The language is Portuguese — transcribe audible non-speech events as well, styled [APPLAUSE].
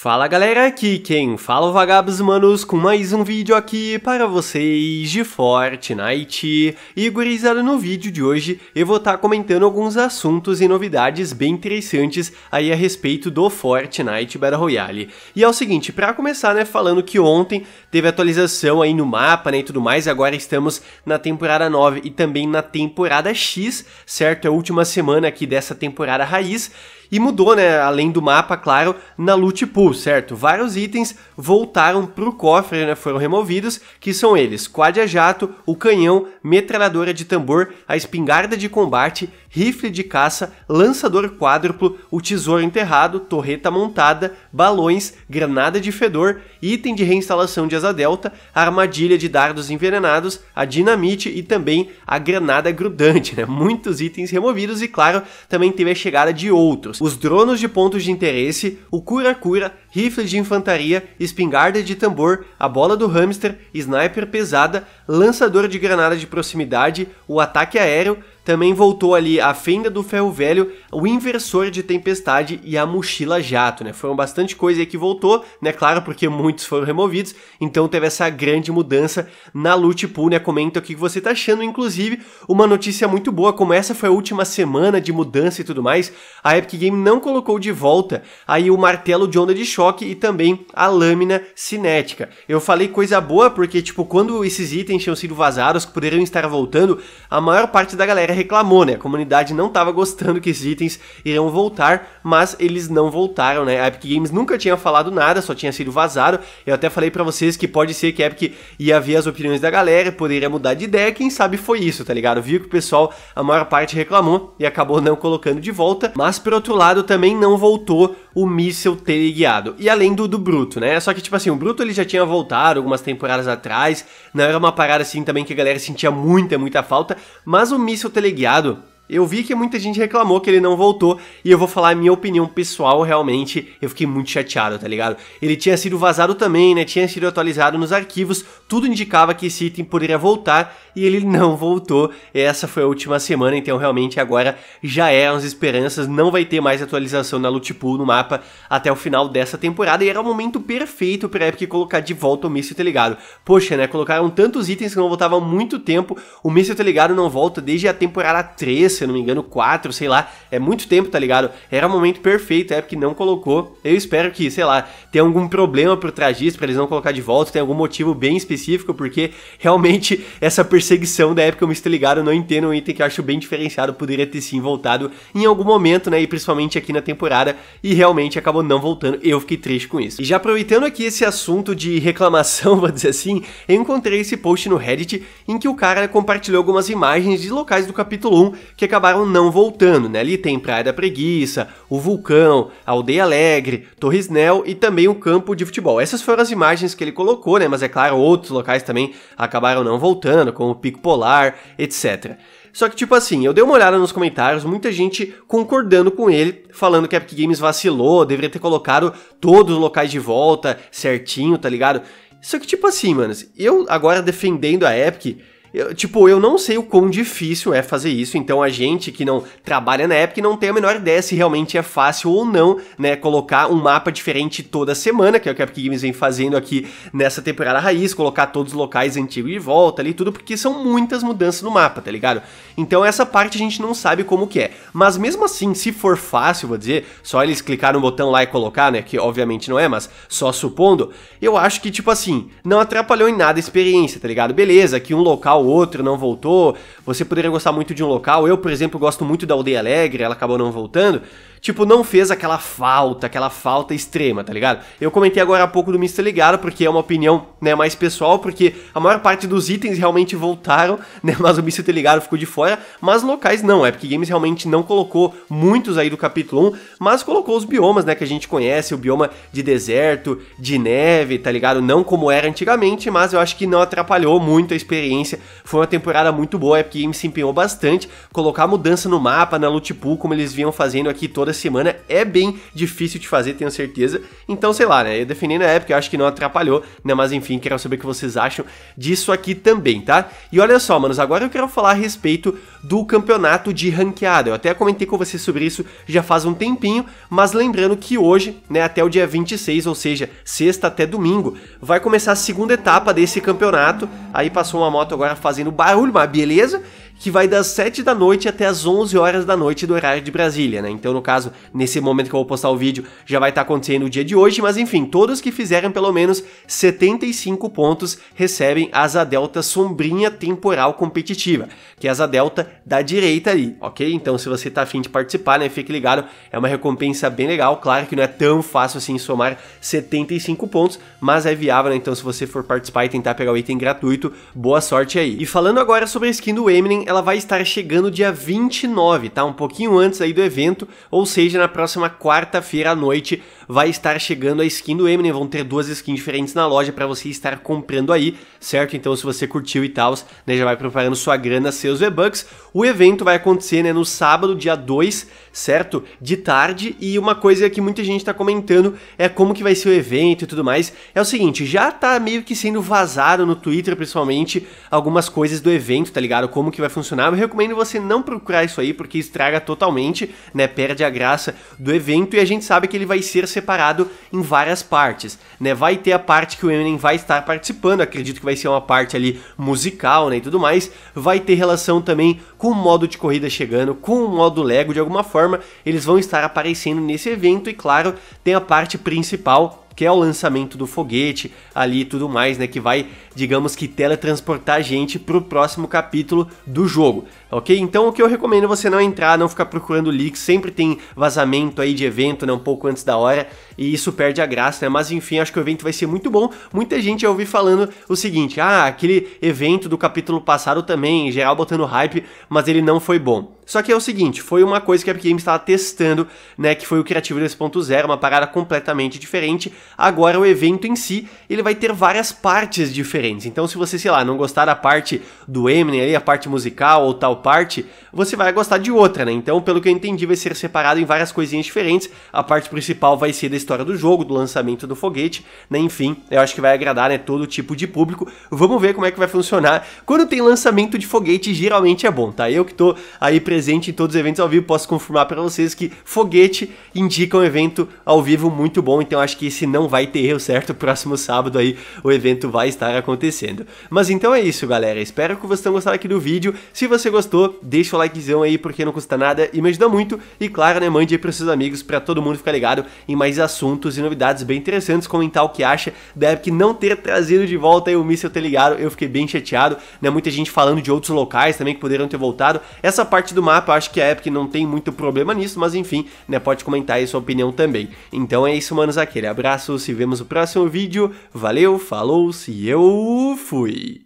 Fala galera, aqui quem fala é o Vagabos Manos com mais um vídeo aqui para vocês de Fortnite. E gurizada, no vídeo de hoje eu vou estar tá comentando alguns assuntos e novidades bem interessantes aí a respeito do Fortnite Battle Royale. E é o seguinte, para começar né, falando que ontem teve atualização aí no mapa né, e tudo mais, agora estamos na temporada 9 e também na temporada X, certo? É a última semana aqui dessa temporada raiz e mudou, né? Além do mapa, claro, na loot pool, certo? Vários itens voltaram pro cofre, né? Foram removidos, que são eles: quad a jato, o canhão, metralhadora de tambor, a espingarda de combate, rifle de caça, lançador quádruplo, o tesouro enterrado, torreta montada, balões, granada de fedor, item de reinstalação de asa delta, armadilha de dardos envenenados, a dinamite e também a granada grudante, né? [LAUGHS] Muitos itens removidos e claro, também teve a chegada de outros os drones de pontos de interesse, o cura-cura, rifle de infantaria, espingarda de tambor, a bola do hamster, sniper pesada, lançador de granada de proximidade, o ataque aéreo, também voltou ali a fenda do ferro velho, o inversor de tempestade e a mochila jato, né? Foram bastante coisa aí que voltou, né? Claro, porque muitos foram removidos, então teve essa grande mudança na Loot Pool, né? Comenta o que você tá achando, inclusive, uma notícia muito boa, como essa foi a última semana de mudança e tudo mais, a Epic Game não colocou de volta aí o martelo de onda de choque e também a lâmina cinética. Eu falei coisa boa porque, tipo, quando esses itens tinham sido vazados, que poderiam estar voltando, a maior parte da galera reclamou, né? A comunidade não tava gostando que esses itens itens irão voltar, mas eles não voltaram, né? A Epic Games nunca tinha falado nada, só tinha sido vazado. Eu até falei para vocês que pode ser que a Epic ia ver as opiniões da galera, poderia mudar de ideia, quem sabe foi isso, tá ligado? Viu que o pessoal, a maior parte reclamou e acabou não colocando de volta, mas por outro lado também não voltou o míssel teleguiado. E além do, do Bruto, né? Só que tipo assim, o Bruto ele já tinha voltado algumas temporadas atrás, não era uma parada assim também que a galera sentia muita, muita falta, mas o míssel teleguiado eu vi que muita gente reclamou que ele não voltou, e eu vou falar a minha opinião pessoal, realmente, eu fiquei muito chateado, tá ligado? Ele tinha sido vazado também, né, tinha sido atualizado nos arquivos, tudo indicava que esse item poderia voltar, e ele não voltou, essa foi a última semana, então realmente agora já eram é as esperanças, não vai ter mais atualização na Loot Pool no mapa até o final dessa temporada, e era o momento perfeito pra Epic colocar de volta o míssil, tá ligado? Poxa, né, colocaram tantos itens que não voltavam há muito tempo, o míssil, tá ligado, não volta desde a temporada 3, se eu não me engano, quatro, sei lá. É muito tempo, tá ligado? Era o momento perfeito, a que não colocou. Eu espero que, sei lá, tenha algum problema pro trajista pra eles não colocar de volta, tem algum motivo bem específico, porque realmente [LAUGHS] essa perseguição da época eu me estou ligado, eu não entendo um item que eu acho bem diferenciado, poderia ter sim voltado em algum momento, né? E principalmente aqui na temporada, e realmente acabou não voltando. Eu fiquei triste com isso. E já aproveitando aqui esse assunto de reclamação, [LAUGHS] vou dizer assim, eu encontrei esse post no Reddit em que o cara compartilhou algumas imagens de locais do capítulo 1 que acabaram não voltando, né? Ali tem Praia da Preguiça, o Vulcão, a Aldeia Alegre, Torres Nel e também o campo de futebol. Essas foram as imagens que ele colocou, né? Mas é claro, outros locais também acabaram não voltando, como o Pico Polar, etc. Só que, tipo assim, eu dei uma olhada nos comentários, muita gente concordando com ele, falando que a Epic Games vacilou, deveria ter colocado todos os locais de volta certinho, tá ligado? Só que, tipo assim, manos, eu agora defendendo a Epic, eu, tipo, eu não sei o quão difícil é fazer isso, então a gente que não trabalha na época não tem a menor ideia se realmente é fácil ou não, né, colocar um mapa diferente toda semana, que é o que a Epic Games vem fazendo aqui nessa temporada raiz, colocar todos os locais antigos de volta ali, tudo, porque são muitas mudanças no mapa, tá ligado? Então essa parte a gente não sabe como que é, mas mesmo assim, se for fácil, vou dizer, só eles clicar no botão lá e colocar, né, que obviamente não é, mas só supondo, eu acho que, tipo assim, não atrapalhou em nada a experiência, tá ligado? Beleza, que um local local, outro não voltou. Você poderia gostar muito de um local. Eu, por exemplo, gosto muito da Aldeia Alegre, ela acabou não voltando tipo, não fez aquela falta, aquela falta extrema, tá ligado? Eu comentei agora há pouco do Mr. Ligado, porque é uma opinião, né, mais pessoal, porque a maior parte dos itens realmente voltaram, [LAUGHS] né, mas o Mr. Ligado ficou de fora, mas locais não, é porque Games realmente não colocou muitos aí do capítulo 1, mas colocou os biomas, né, que a gente conhece, o bioma de deserto, de neve, tá ligado? Não como era antigamente, mas eu acho que não atrapalhou muito a experiência, foi uma temporada muito boa, a Epic Games se empenhou bastante, colocar mudança no mapa, na Loot Pool, como eles vinham fazendo aqui toda toda semana é bem difícil de fazer, tenho certeza. Então, sei lá, né? Eu defini na época, eu acho que não atrapalhou, né? Mas enfim, quero saber o que vocês acham disso aqui também, tá? E olha só, manos, agora eu quero falar a respeito do campeonato de ranqueada. Eu até comentei com vocês sobre isso já faz um tempinho, mas lembrando que hoje, né, até o dia 26, ou seja, sexta até domingo, vai começar a segunda etapa desse campeonato. Aí passou uma moto agora fazendo barulho, mas beleza que vai das 7 da noite até as 11 horas da noite do horário de Brasília, né? Então, no caso, nesse momento que eu vou postar o vídeo, já vai estar tá acontecendo o dia de hoje, mas enfim, todos que fizeram pelo menos 75 pontos recebem asa delta sombrinha temporal competitiva, que é a asa delta da direita ali, ok? Então, se você tá afim de participar, né, fique ligado, é uma recompensa bem legal, claro que não é tão fácil assim somar 75 pontos, mas é viável, né? Então, se você for participar e tentar pegar o item gratuito, boa sorte aí. E falando agora sobre a skin do Eminem, ela vai estar chegando dia 29, tá? Um pouquinho antes aí do evento, ou seja, na próxima quarta-feira à noite vai estar chegando a skin do Eminem, vão ter duas skins diferentes na loja para você estar comprando aí, certo? Então se você curtiu e tal, né, já vai preparando sua grana, seus V-Bucks. O evento vai acontecer, né, no sábado, dia 2, certo? De tarde, e uma coisa que muita gente tá comentando é como que vai ser o evento e tudo mais. É o seguinte, já tá meio que sendo vazado no Twitter, principalmente, algumas coisas do evento, tá ligado? Como que vai funcionava. Eu recomendo você não procurar isso aí, porque estraga totalmente, né? Perde a graça do evento e a gente sabe que ele vai ser separado em várias partes, né? Vai ter a parte que o Eminem vai estar participando, acredito que vai ser uma parte ali musical, né? E tudo mais. Vai ter relação também com o modo de corrida chegando, com o modo Lego, de alguma forma, eles vão estar aparecendo nesse evento e, claro, tem a parte principal que é o lançamento do foguete ali e tudo mais, né? Que vai digamos que teletransportar a gente pro próximo capítulo do jogo, ok? Então o que eu recomendo é você não entrar, não ficar procurando leaks, sempre tem vazamento aí de evento, né, um pouco antes da hora, e isso perde a graça, né? Mas enfim, acho que o evento vai ser muito bom. Muita gente já ouvi falando o seguinte: "Ah, aquele evento do capítulo passado também, em geral botando hype, mas ele não foi bom". Só que é o seguinte, foi uma coisa que a Epic Games estava testando, né, que foi o Criativo 2.0, uma parada completamente diferente. Agora o evento em si, ele vai ter várias partes diferentes diferentes. Então, se você, sei lá, não gostar da parte do Eminem ali, a parte musical ou tal parte, você vai gostar de outra, né? Então, pelo que eu entendi, vai ser separado em várias coisinhas diferentes. A parte principal vai ser da história do jogo, do lançamento do foguete, né? Enfim, eu acho que vai agradar, né, todo tipo de público. Vamos ver como é que vai funcionar. Quando tem lançamento de foguete, geralmente é bom, tá? Eu que tô aí presente em todos os eventos ao vivo, posso confirmar para vocês que foguete indica um evento ao vivo muito bom, então acho que esse não vai ter erro certo. [LAUGHS] Próximo sábado aí o evento vai estar acontecendo acontecendo. Mas então é isso, galera. Espero que vocês tenham gostado aqui do vídeo. Se você gostou, deixa o likezão aí, porque não custa nada e me ajuda muito. E claro, né, mande aí pros seus amigos, para todo mundo ficar ligado em mais assuntos e novidades bem interessantes. Comentar o que acha da Epic não ter trazido de volta aí o míssil ter ligado. Eu fiquei bem chateado, né, muita gente falando de outros locais também que poderiam ter voltado. Essa parte do mapa, acho que a Epic não tem muito problema nisso, mas enfim, né, pode comentar aí sua opinião também. Então é isso, manos, aquele abraço, se vemos no próximo vídeo. Valeu, falou, se eu fui.